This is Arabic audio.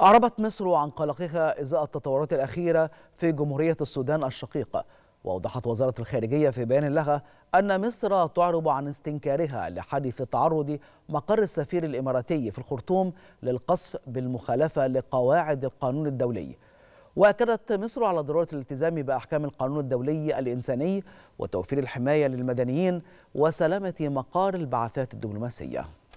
أعربت مصر عن قلقها إزاء التطورات الأخيرة في جمهورية السودان الشقيقة وأوضحت وزارة الخارجية في بيان لها أن مصر تعرب عن استنكارها لحادث تعرض مقر السفير الإماراتي في الخرطوم للقصف بالمخالفة لقواعد القانون الدولي وأكدت مصر على ضرورة الالتزام بأحكام القانون الدولي الإنساني وتوفير الحماية للمدنيين وسلامة مقار البعثات الدبلوماسية